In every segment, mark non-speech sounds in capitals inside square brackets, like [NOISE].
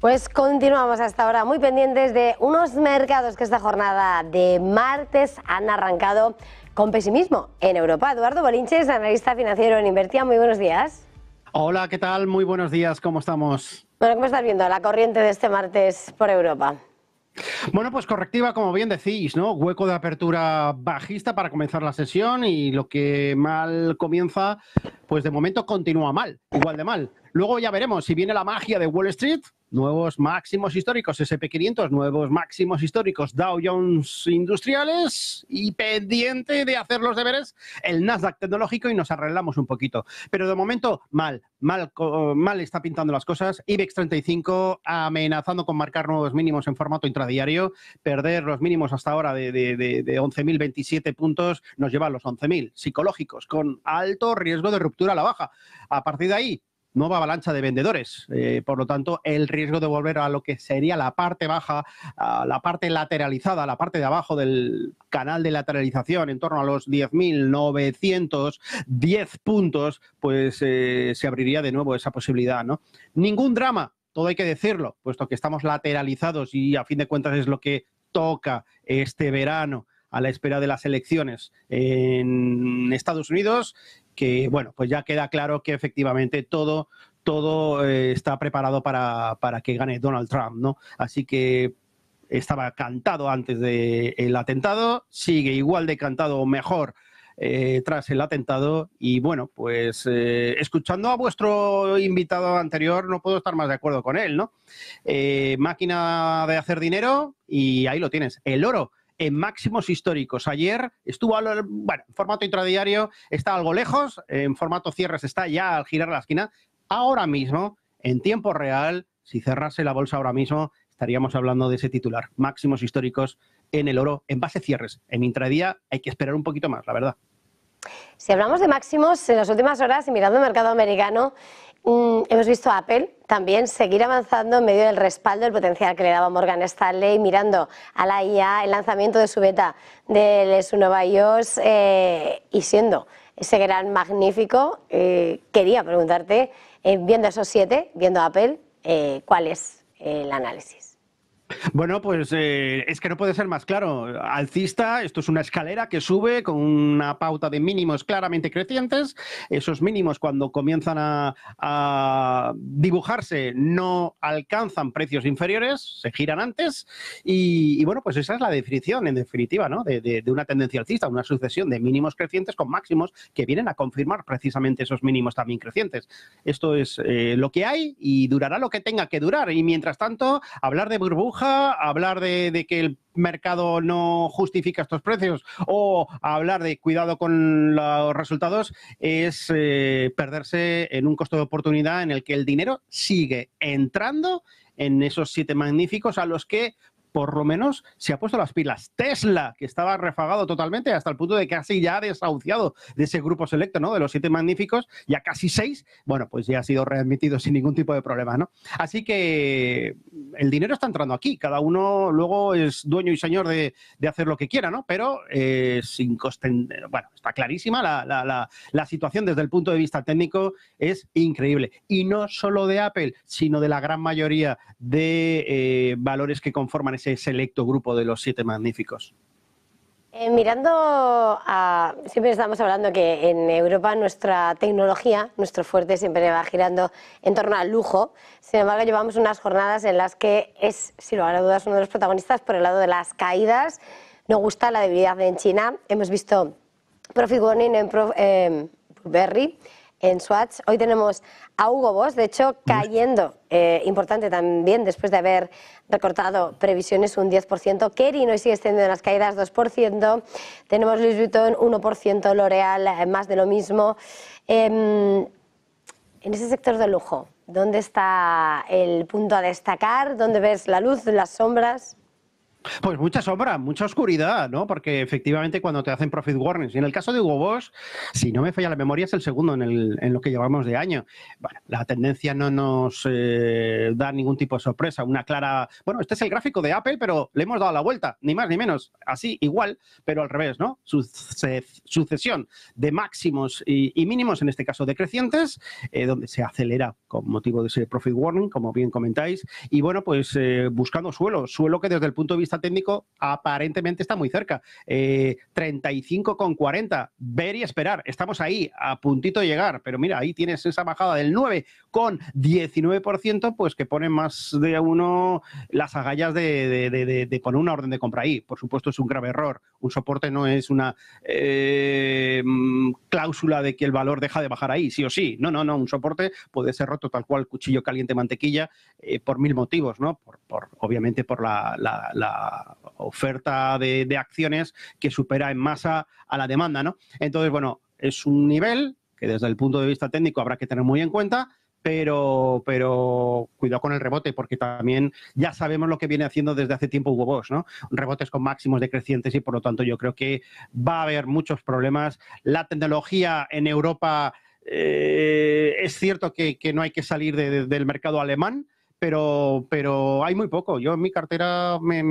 Pues continuamos hasta ahora muy pendientes de unos mercados que esta jornada de martes han arrancado con pesimismo en Europa. Eduardo Bolinches, analista financiero en Invertia, muy buenos días. Hola, ¿qué tal? Muy buenos días, ¿cómo estamos? Bueno, ¿cómo estás viendo la corriente de este martes por Europa? Bueno, pues correctiva, como bien decís, ¿no? Hueco de apertura bajista para comenzar la sesión y lo que mal comienza, pues de momento continúa mal, igual de mal. Luego ya veremos si viene la magia de Wall Street, nuevos máximos históricos SP500, nuevos máximos históricos Dow Jones Industriales y pendiente de hacer los deberes el Nasdaq tecnológico y nos arreglamos un poquito. Pero de momento mal, mal, mal está pintando las cosas. IBEX 35 amenazando con marcar nuevos mínimos en formato intradiario, perder los mínimos hasta ahora de, de 11.027 puntos nos lleva a los 11.000 psicológicos con alto riesgo de ruptura a la baja. A partir de ahí, nueva avalancha de vendedores. Eh, por lo tanto, el riesgo de volver a lo que sería la parte baja, la parte lateralizada, la parte de abajo del canal de lateralización, en torno a los 10.910 puntos, pues eh, se abriría de nuevo esa posibilidad. ¿no? Ningún drama. Todo hay que decirlo, puesto que estamos lateralizados y a fin de cuentas es lo que toca este verano a la espera de las elecciones en Estados Unidos que, bueno, pues ya queda claro que efectivamente todo, todo eh, está preparado para, para, que gane Donald Trump, ¿no? Así que estaba cantado antes del atentado, sigue igual de cantado o mejor eh, tras el atentado. Y bueno, pues eh, escuchando a vuestro invitado anterior, no puedo estar más de acuerdo con él, ¿no? máquina de hacer dinero y ahí lo tienes, el oro en máximos históricos. Ayer estuvo, bueno, en formato intradiario está algo lejos, en formato cierres está ya al girar la esquina. Ahora mismo, en tiempo real, si cerrase la bolsa ahora mismo, estaríamos hablando de ese titular, máximos históricos en el oro en base cierres. En intradía hay que esperar un poquito más, la verdad. Si hablamos de máximos, en las últimas horas y mirando el mercado americano, Mm, hemos visto a Apple también seguir avanzando en medio del respaldo el potencial que le daba Morgan Stanley, mirando a la IA, el lanzamiento de su beta del su nueva iOS eh, y siendo ese gran magnífico. Eh, quería preguntarte, eh, viendo esos siete, viendo a Apple, ¿cuál es el análisis? Bueno, pues eh, es que no puede ser más claro. Alcista, esto es una escalera que sube con una pauta de mínimos claramente crecientes. Esos mínimos cuando comienzan a, dibujarse no alcanzan precios inferiores, se giran antes. Y, bueno, pues esa es la definición, en definitiva, ¿no? de, una tendencia alcista, una sucesión de mínimos crecientes con máximos que vienen a confirmar precisamente esos mínimos también crecientes. Esto es eh, lo que hay y durará lo que tenga que durar. Y mientras tanto, hablar de burbuja hablar de, que el mercado no justifica estos precios o hablar de cuidado con los resultados es eh, perderse en un costo de oportunidad en el que el dinero sigue entrando en esos siete magníficos a los que por lo menos se ha puesto las pilas. Tesla, que estaba refagado totalmente hasta el punto de que casi ya ha desahuciado de ese grupo selecto, ¿no? De los siete magníficos, ya casi seis, bueno, pues ya ha sido readmitido sin ningún tipo de problema, ¿no? Así que el dinero está entrando aquí, cada uno luego es dueño y señor de, hacer lo que quiera, ¿no? Pero eh, sin coste, bueno, está clarísima la, situación desde el punto de vista técnico, es increíble. Y no solo de Apple, sino de la gran mayoría de eh, valores que conforman ese ese selecto grupo de los siete magníficos? Eh, mirando Siempre estamos hablando que en Europa nuestra tecnología, nuestro fuerte, siempre va girando en torno al lujo. Sin embargo, llevamos unas jornadas en las que es, sin lugar a dudas, uno de los protagonistas por el lado de las caídas. No gusta la debilidad en China. Hemos visto Profit Warning en Prof, eh, Berry en Swatch. Hoy tenemos a Hugo Boss, de hecho, mm. cayendo, eh, importante también, después de haber recortado previsiones un 10%. Kerry hoy sigue extendiendo las caídas 2%. Tenemos Louis Vuitton 1%, L'Oreal eh, más de lo mismo. Em, en ese sector de lujo, ¿dónde está el punto a destacar? ¿Dónde ves la luz, las sombras? Pues mucha sombra, mucha oscuridad, ¿no? Porque efectivamente cuando te hacen profit warnings, y en el caso de Hugo Boss, si no me falla la memoria, es el segundo en, lo que llevamos de año. Bueno, la tendencia no nos eh, da ningún tipo de sorpresa, una clara... Bueno, este es el gráfico de Apple, pero le hemos dado la vuelta, ni más ni menos, así igual, pero al revés, ¿no? sucesión de máximos y, mínimos, en este caso decrecientes, eh, donde se acelera con motivo de ese profit warning, como bien comentáis, y bueno, pues eh, buscando suelo, suelo que desde el punto de vista técnico aparentemente está muy cerca. Eh, 35,40. Ver y esperar. Estamos ahí, a puntito de llegar. Pero mira, ahí tienes esa bajada del 9 con 19%, pues que pone más de uno las agallas de, poner una orden de compra ahí. Por supuesto, es un grave error. Un soporte no es una eh, cláusula de que el valor deja de bajar ahí, sí o sí. No, no, no. Un soporte puede ser roto tal cual cuchillo caliente mantequilla eh, por mil motivos, ¿no? Por, obviamente por la oferta de, acciones que supera en masa a la demanda, ¿no? Entonces, bueno, es un nivel que desde el punto de vista técnico habrá que tener muy en cuenta, pero, pero cuidado con el rebote, porque también ya sabemos lo que viene haciendo desde hace tiempo Hugo ¿no? Rebotes con máximos decrecientes y por lo tanto yo creo que va a haber muchos problemas. La tecnología en Europa eh, es cierto que, no hay que salir del mercado alemán, pero, pero hay muy poco. Yo en mi cartera me,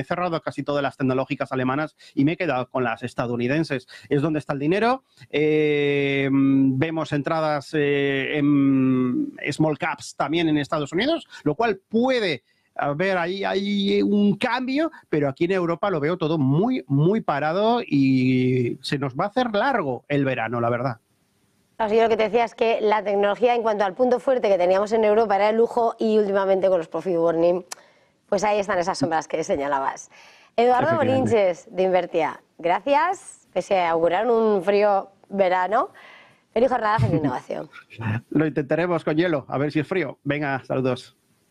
he cerrado casi todas las tecnológicas alemanas y me he quedado con las estadounidenses. Es donde está el dinero. Eh, vemos entradas eh, en small caps también en Estados Unidos, lo cual puede haber ahí hay un cambio, pero aquí en Europa lo veo todo muy, muy parado y se nos va a hacer largo el verano, la verdad lo que te decía es que la tecnología, en cuanto al punto fuerte que teníamos en Europa, era el lujo y últimamente con los profit warning, pues ahí están esas sombras que señalabas. Eduardo Bolinches, de Invertia, gracias, pese se un frío verano. Feliz jornada, en [LAUGHS] innovación. Lo intentaremos con hielo, a ver si es frío. Venga, saludos.